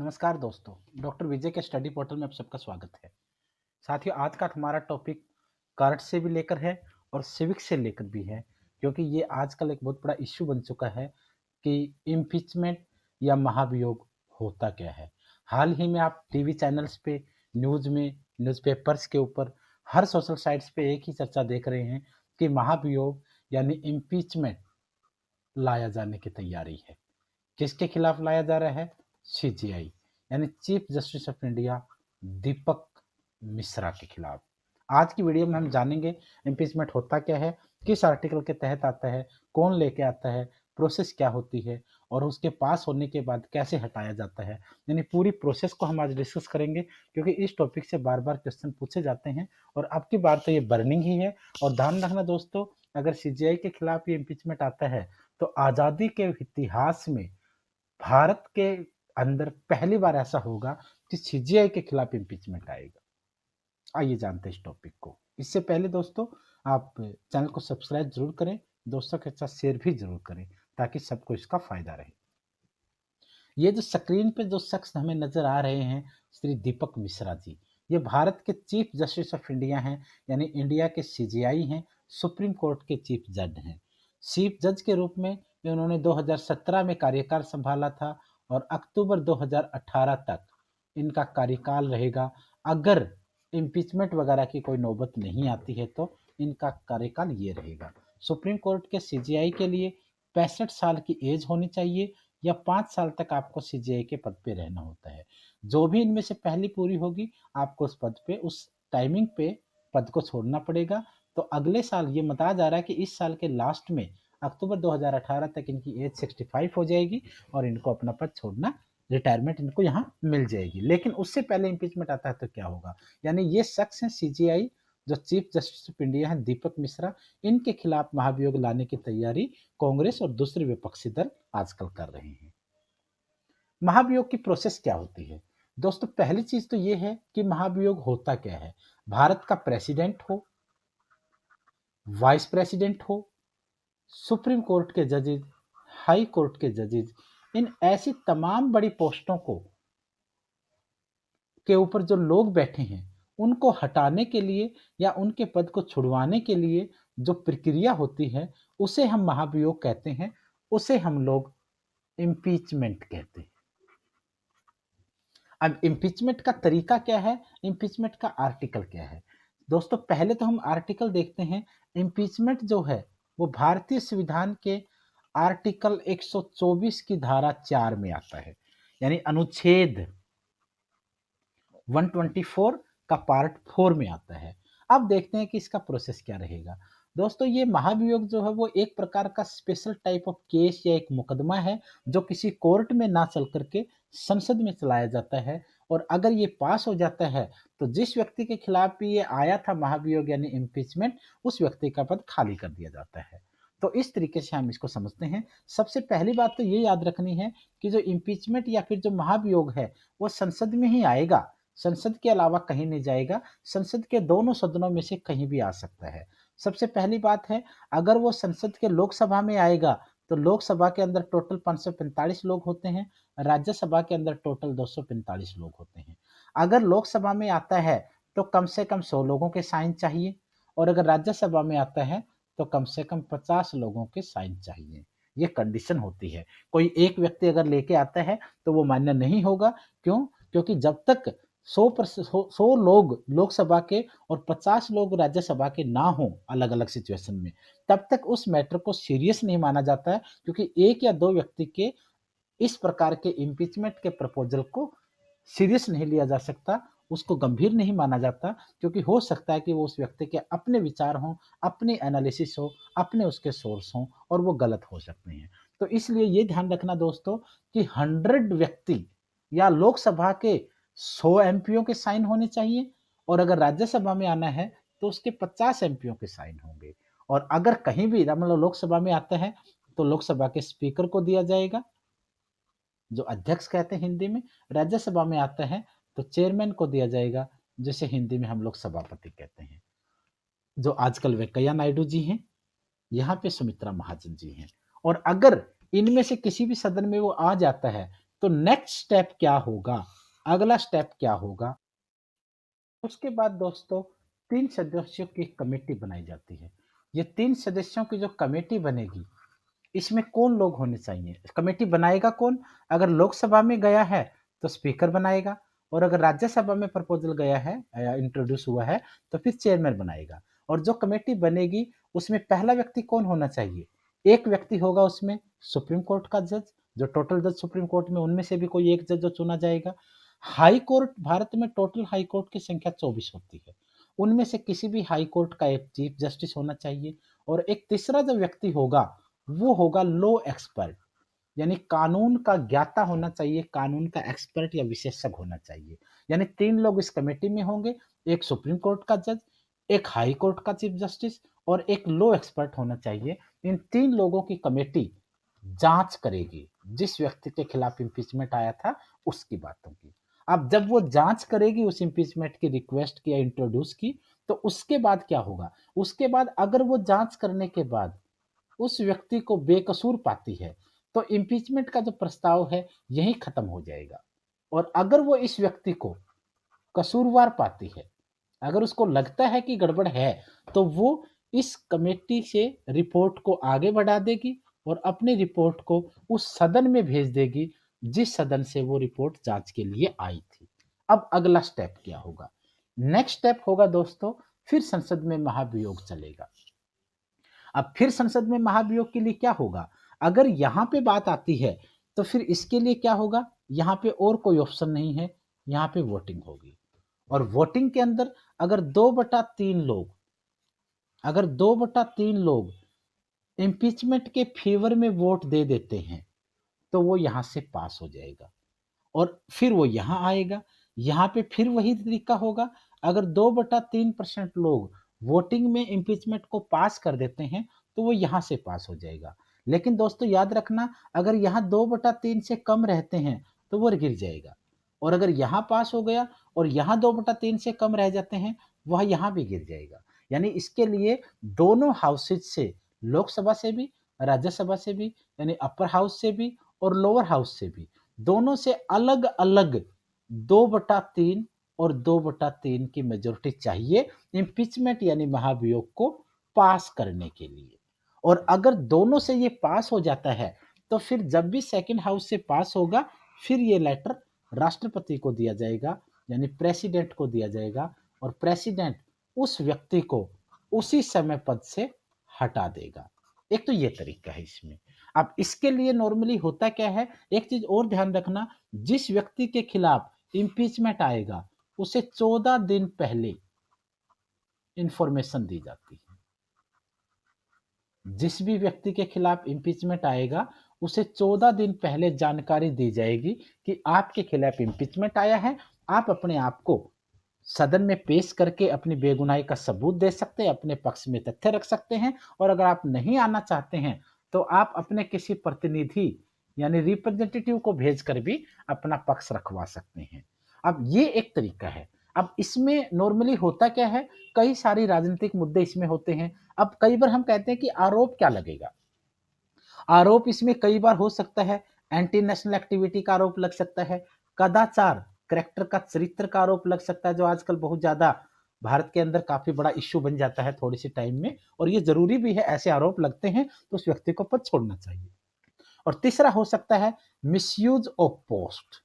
नमस्कार दोस्तों डॉक्टर विजय के स्टडी पोर्टल में आप सबका स्वागत है साथियों आज का हमारा टॉपिक कार्ड से भी लेकर है और सिविक से लेकर भी है क्योंकि ये आजकल एक बहुत बड़ा इश्यू बन चुका है कि इम्पीचमेंट या महाभियोग होता क्या है हाल ही में आप टीवी चैनल्स पे न्यूज़ में न्यूज़पेपर्स के ऊपर हर सोशल साइट्स पे एक ही चर्चा देख रहे हैं कि महाभियोग यानी इम्पीचमेंट लाया जाने की तैयारी है किसके खिलाफ लाया जा रहा है सीजीआई यानी chief justice of India Deepak Mishra के खिलाफ आज की वीडियो में हम जानेंगे इम्पीचमेंट होता क्या है किस आर्टिकल के तहत आता है कौन लेके आता है प्रोसेस क्या होती है और उसके पास होने के बाद कैसे हटाया जाता है यानी पूरी प्रोसेस को हम आज डिस्कस करेंगे क्योंकि इस टॉपिक से बार बार क्वेश्चन पूछे जाते हैं और अब की बार तो ये बर्निंग ही है और ध्यान रखना दोस्तों अगर सी के खिलाफ ये इम्पीचमेंट आता है तो आज़ादी के इतिहास में भारत के अंदर पहली बार ऐसा होगा कि सीजीआई के खिलाफ इम्पीचमेंट आएगा आइए जानते हैं इस टॉपिक को इससे पहले दोस्तों आप चैनल को सब्सक्राइब जरूर करें दोस्तों के साथ शेयर भी जरूर करें ताकि सबको इसका फायदा रहे ये जो स्क्रीन पे जो शख्स हमें नजर आ रहे हैं श्री दीपक मिश्रा जी ये भारत के चीफ जस्टिस ऑफ इंडिया हैं यानी इंडिया के सीजीआई हैं सुप्रीम कोर्ट के चीफ जज हैं चीफ जज के रूप में उन्होंने 2017 में कार्यकाल संभाला था और अक्टूबर 2018 तक इनका कार्यकाल रहेगा अगर इम्पीचमेंट वगैरह की कोई नौबत नहीं आती है तो इनका कार्यकाल ये रहेगा सुप्रीम कोर्ट के सीजीआई के लिए पैंसठ साल की एज होनी चाहिए या पाँच साल तक आपको सीजीआई के पद पे रहना होता है जो भी इनमें से पहली पूरी होगी आपको उस पद पे उस टाइमिंग पे पद को छोड़ना पड़ेगा तो अगले साल ये बताया जा रहा है कि इस साल के लास्ट में अक्टूबर 2018 तक इनकी एज 65 हो जाएगी और इनको अपना पद छोड़ना रिटायरमेंट इनको यहाँ मिल जाएगी लेकिन उससे पहले इम्पीचमेंट आता है तो क्या होगा यानी ये शख्स हैं सी जो चीफ जस्टिस ऑफ इंडिया हैं दीपक मिश्रा इनके खिलाफ महाभियोग लाने की तैयारी कांग्रेस और दूसरे विपक्षी दल आजकल कर रहे हैं महाभियोग की प्रोसेस क्या होती है दोस्तों पहली चीज तो ये है कि महाभियोग होता क्या है भारत का प्रेसिडेंट हो वाइस प्रेसिडेंट हो सुप्रीम कोर्ट के जजेज हाई कोर्ट के जजेज इन ऐसी तमाम बड़ी पोस्टों को के ऊपर जो लोग बैठे हैं उनको हटाने के लिए या उनके पद को छुड़वाने के लिए जो प्रक्रिया होती है उसे हम महाभियोग कहते हैं उसे हम लोग इम्पीचमेंट कहते हैं अब इम्पीचमेंट का तरीका क्या है इम्पीचमेंट का आर्टिकल क्या है दोस्तों पहले तो हम आर्टिकल देखते हैं इम्पीचमेंट जो है वो भारतीय संविधान के आर्टिकल 124 की धारा चार में आता है यानी अनुच्छेद 124 का पार्ट फोर में आता है अब देखते हैं कि इसका प्रोसेस क्या रहेगा दोस्तों ये महाभियोग जो है वो एक प्रकार का स्पेशल टाइप ऑफ केस या एक मुकदमा है जो किसी कोर्ट में ना चल करके संसद में चलाया जाता है और अगर ये पास हो जाता है तो जिस व्यक्ति के खिलाफ भी ये आया था महाभियोग यानी इम्पीचमेंट उस व्यक्ति का पद खाली कर दिया जाता है तो इस तरीके से हम इसको समझते हैं सबसे पहली बात तो ये याद रखनी है कि जो इम्पीचमेंट या फिर जो महाभियोग है वो संसद में ही आएगा संसद के अलावा कहीं नहीं जाएगा संसद के दोनों सदनों में से कहीं भी आ सकता है सबसे पहली बात है अगर वो संसद के लोकसभा में आएगा तो लोकसभा के अंदर टोटल पाँच लोग होते हैं राज्यसभा के अंदर टोटल पैंतालीस लोग होते हैं अगर लोकसभा में आता है तो कम से कम सौ लोगों के साइन चाहिए और अगर राज्यसभा में आता है तो कम से कम पचास लोगों के साइन चाहिए ये कंडीशन होती है कोई एक व्यक्ति अगर लेके आता है तो वो मान्य नहीं होगा क्यों क्योंकि जब तक सौ पर सौ लोग लोकसभा के और पचास लोग राज्यसभा के ना हो अलग अलग सिचुएशन में तब तक उस मैटर को सीरियस नहीं माना जाता है क्योंकि एक या दो व्यक्ति के इस प्रकार के इम्पीचमेंट के प्रपोजल को सीरियस नहीं लिया जा सकता उसको गंभीर नहीं माना जाता क्योंकि हो सकता है कि वो उस व्यक्ति के अपने विचार हों अपने एनालिसिस हो अपने उसके सोर्स हों और वो गलत हो सकते हैं तो इसलिए ये ध्यान रखना दोस्तों कि हंड्रेड व्यक्ति या लोकसभा के सौ एमपीओ के साइन होने चाहिए और अगर राज्यसभा में आना है तो उसके पचास एमपीओ के साइन होंगे और अगर कहीं भी मतलब लोकसभा में आते हैं तो लोकसभा के स्पीकर को दिया जाएगा जो अध्यक्ष कहते हैं हिंदी में राज्यसभा में आते हैं तो चेयरमैन को दिया जाएगा जिसे हिंदी में हम लोग सभापति कहते हैं जो आजकल वेंकैया नायडू जी हैं यहाँ पे सुमित्रा महाजन जी हैं और अगर इनमें से किसी भी सदन में वो आ जाता है तो नेक्स्ट स्टेप क्या होगा अगला स्टेप क्या होगा उसके बाद दोस्तों तीन सदस्यों की कमेटी बनाई जाती है ये तीन सदस्यों की जो कमेटी बनेगी इसमें कौन लोग होने चाहिए कमेटी बनाएगा कौन अगर लोकसभा में गया है तो स्पीकर बनाएगा और अगर राज्यसभा में प्रपोजल गया है इंट्रोड्यूस हुआ है तो फिर चेयरमैन बनाएगा और जो कमेटी बनेगी उसमें पहला व्यक्ति कौन होना चाहिए एक व्यक्ति होगा उसमें सुप्रीम कोर्ट का जज जो टोटल जज सुप्रीम कोर्ट में उनमें से भी कोई एक जज जो चुना जाएगा हाई कोर्ट भारत में टोटल हाई कोर्ट की संख्या चौबीस होती है उनमें से किसी भी हाई कोर्ट का एक चीफ जस्टिस होना चाहिए और एक तीसरा जो व्यक्ति होगा वो होगा लो एक्सपर्ट यानी कानून का ज्ञाता होना चाहिए कानून का एक्सपर्ट या विशेषज्ञ होना चाहिए यानी तीन लोग इस कमेटी में होंगे एक सुप्रीम कोर्ट का जज एक हाई कोर्ट का चीफ जस्टिस और एक लो एक्सपर्ट होना चाहिए इन तीन लोगों की कमेटी जांच करेगी जिस व्यक्ति के खिलाफ इम्पीचमेंट आया था उसकी बातों की अब जब वो जांच करेगी उस इम्पीचमेंट की रिक्वेस्ट की या इंट्रोड्यूस की तो उसके बाद क्या होगा उसके बाद अगर वो जांच करने के बाद उस व्यक्ति को बेकसूर पाती है तो इम्पीचमेंट का जो प्रस्ताव है यही खत्म हो जाएगा और अगर वो इस व्यक्ति को कसूरवार पाती है अगर उसको लगता है कि गड़बड़ है तो वो इस कमेटी से रिपोर्ट को आगे बढ़ा देगी और अपनी रिपोर्ट को उस सदन में भेज देगी जिस सदन से वो रिपोर्ट जांच के लिए आई थी अब अगला स्टेप क्या होगा नेक्स्ट स्टेप होगा दोस्तों फिर संसद में महाभियोग चलेगा अब फिर संसद में महाभियोग के लिए क्या होगा अगर यहाँ पे बात आती है तो फिर इसके लिए क्या होगा यहाँ पे और कोई ऑप्शन नहीं है यहाँ पे वोटिंग होगी और वोटिंग के अंदर अगर दो बटा तीन लोग अगर दो बटा तीन लोग इम्पीचमेंट के फेवर में वोट दे देते हैं तो वो यहाँ से पास हो जाएगा और फिर वो यहाँ आएगा यहाँ पे फिर वही तरीका होगा अगर दो बटा तीन परसेंट लोग वोटिंग में इम्पीचमेंट को पास कर देते हैं तो वो यहाँ से पास हो जाएगा लेकिन दोस्तों याद रखना अगर यहाँ दो बटा तीन से कम रहते हैं तो वो गिर जाएगा और अगर यहाँ पास हो गया और यहाँ दो बटा तीन से कम रह जाते हैं वह यहाँ भी गिर जाएगा यानी इसके लिए दोनों हाउसेज से लोकसभा से भी राज्यसभा से भी यानी अपर हाउस से भी और लोअर हाउस से भी दोनों से अलग अलग दो बटा तीन और दो बटा तीन की मेजोरिटी चाहिए इम्पीचमेंट यानी महाभियोग को पास करने के लिए और अगर दोनों से ये पास हो जाता है तो फिर जब भी सेकंड हाउस से पास होगा फिर ये लेटर राष्ट्रपति को दिया जाएगा यानी प्रेसिडेंट को दिया जाएगा और प्रेसिडेंट उस व्यक्ति को उसी समय पद से हटा देगा एक तो ये तरीका है इसमें अब इसके लिए नॉर्मली होता क्या है एक चीज और ध्यान रखना जिस व्यक्ति के खिलाफ इम्पीचमेंट आएगा उसे चौदह दिन पहले इंफॉर्मेशन दी जाती है जिस भी व्यक्ति के खिलाफ इम्पीचमेंट आएगा उसे चौदह दिन पहले जानकारी दी जाएगी कि आपके खिलाफ इम्पीचमेंट आया है आप अपने आप को सदन में पेश करके अपनी बेगुनाही का सबूत दे सकते हैं अपने पक्ष में तथ्य रख सकते हैं और अगर आप नहीं आना चाहते हैं तो आप अपने किसी प्रतिनिधि यानी रिप्रेजेंटेटिव को भेजकर भी अपना पक्ष रखवा सकते हैं अब ये एक तरीका है अब इसमें नॉर्मली होता क्या है कई सारी राजनीतिक मुद्दे इसमें होते हैं अब कई बार हम कहते हैं कि आरोप क्या लगेगा आरोप इसमें कई बार हो सकता है एंटी नेशनल एक्टिविटी का आरोप लग सकता है कदाचार करेक्टर का चरित्र का आरोप लग सकता है जो आजकल बहुत ज़्यादा भारत के अंदर काफी बड़ा इश्यू बन जाता है थोड़ी सी टाइम में और ये जरूरी भी है ऐसे आरोप लगते हैं तो उस व्यक्ति को पद छोड़ना चाहिए और तीसरा हो सकता है use of post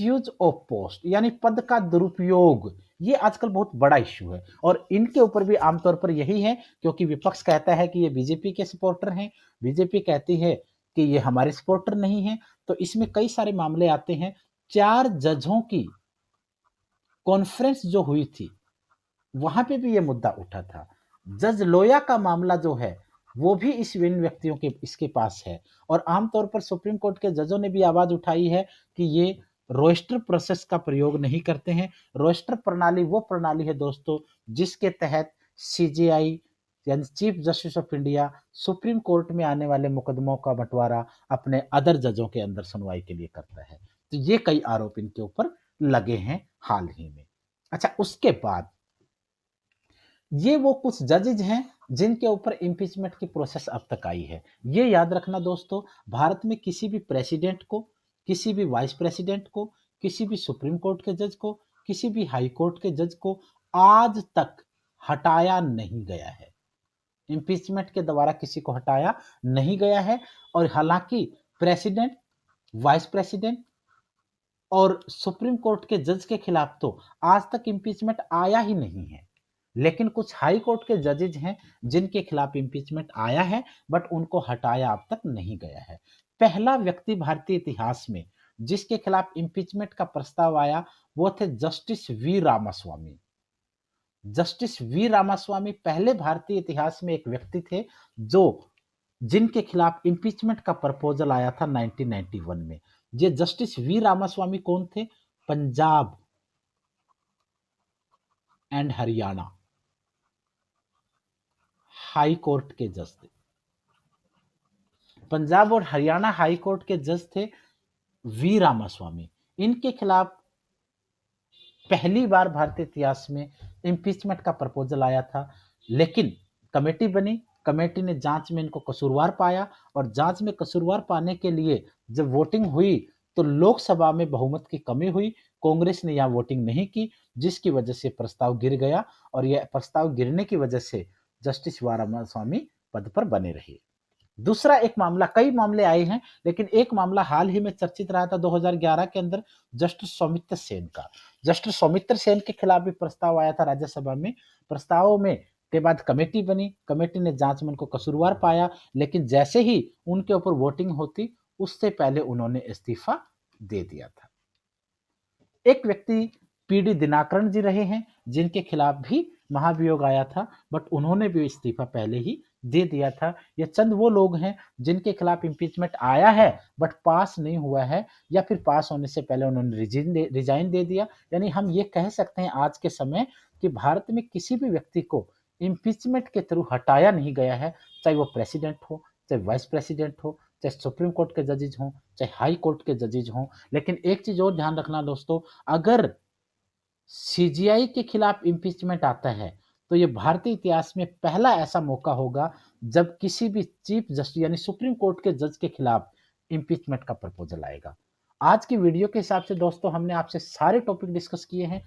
use of post यानी पद का दुरुपयोग ये आजकल बहुत बड़ा इश्यू है और इनके ऊपर भी आमतौर पर यही है क्योंकि विपक्ष कहता है कि ये बीजेपी के सपोर्टर हैं बीजेपी कहती है कि ये हमारे सपोर्टर नहीं है तो इसमें कई सारे मामले आते हैं चार जजों की कॉन्फ्रेंस जो हुई थी वहां पे भी ये मुद्दा उठा था जज लोया का मामला जो है वो भी इस विन व्यक्तियों के इसके पास है और आमतौर पर सुप्रीम कोर्ट के जजों ने भी आवाज उठाई है कि ये रोस्टर प्रोसेस का प्रयोग नहीं करते हैं रोस्टर प्रणाली वो प्रणाली है दोस्तों जिसके तहत सीजीआई यानी chief justice of India supreme court में आने वाले मुकदमों का बंटवारा अपने अदर जजों के अंदर सुनवाई के लिए करता है तो ये कई आरोप इनके ऊपर लगे हैं हाल ही में अच्छा उसके बाद ये वो कुछ जजेज हैं जिनके ऊपर इम्पीचमेंट की प्रोसेस अब तक आई है ये याद रखना दोस्तों भारत में किसी भी प्रेसिडेंट को किसी भी वाइस प्रेसिडेंट को किसी भी सुप्रीम कोर्ट के जज को किसी भी हाई कोर्ट के जज को आज तक हटाया नहीं गया है इम्पीचमेंट के द्वारा किसी को हटाया नहीं गया है और हालांकि प्रेसिडेंट वाइस प्रेसिडेंट और सुप्रीम कोर्ट के जज के खिलाफ तो आज तक इम्पीचमेंट आया ही नहीं है लेकिन कुछ हाई कोर्ट के जजेज हैं जिनके खिलाफ इम्पीचमेंट आया है बट उनको हटाया अब तक नहीं गया है पहला व्यक्ति भारतीय इतिहास में जिसके खिलाफ इम्पीचमेंट का प्रस्ताव आया वो थे justice V Ramaswami justice V Ramaswami पहले भारतीय इतिहास में एक व्यक्ति थे जो जिनके खिलाफ इम्पीचमेंट का प्रपोजल आया था 1991 में ये जस्टिस वी रामास्वामी कौन थे Punjab and Haryana high court के जज थे पंजाब और हरियाणा हाई कोर्ट के जज थे वी रामास्वामी इनके खिलाफ पहली बार भारतीय इतिहास में इंपीचमेंट का प्रपोजल आया था लेकिन कमेटी बनी कमेटी ने जांच में इनको कसूरवार पाया और जांच में कसूरवार पाने के लिए जब वोटिंग हुई तो लोकसभा में बहुमत की कमी हुई कांग्रेस ने यहाँ वोटिंग नहीं की जिसकी वजह से प्रस्ताव गिर गया और यह प्रस्ताव गिरने की वजह से जस्टिस वारामा स्वामी पद पर बने रहे दूसरा एक मामला कई मामले आए हैं लेकिन एक मामला हाल ही में चर्चित रहा था 2011 के अंदर जस्टिस सौमित्र सेन का जस्टिस सौमित्र सेन के खिलाफ भी प्रस्ताव आया था राज्यसभा में प्रस्ताव में के बाद कमेटी बनी कमेटी ने जांच में उनको कसूरवार पाया लेकिन जैसे ही उनके ऊपर वोटिंग होती उससे पहले उन्होंने इस्तीफा दे दिया था एक व्यक्ति पीडी दिनाकरण जी रहे हैं जिनके खिलाफ भी महाभियोग आया था बट उन्होंने भी इस्तीफा पहले ही दे दिया था ये चंद वो लोग हैं जिनके खिलाफ इम्पीचमेंट आया है बट पास नहीं हुआ है या फिर पास होने से पहले उन्होंने रिजाइन दे रिजाइन दे दिया यानी हम ये कह सकते हैं आज के समय कि भारत में किसी भी व्यक्ति को इम्पीचमेंट के थ्रू हटाया नहीं गया है चाहे वो प्रेसिडेंट हो चाहे वाइस प्रेसिडेंट हो चाहे सुप्रीम कोर्ट के जजेज हों चाहे हाई कोर्ट के जजेज हों लेकिन एक चीज़ और ध्यान रखना दोस्तों अगर सीजीआई के खिलाफ इम्पीचमेंट आता है तो ये भारतीय इतिहास में पहला ऐसा मौका होगा जब किसी भी चीफ जस्टिस यानी सुप्रीम कोर्ट के जज के खिलाफ इम्पीचमेंट का प्रपोजल आएगा आज की वीडियो के हिसाब से दोस्तों हमने आपसे सारे टॉपिक डिस्कस किए हैं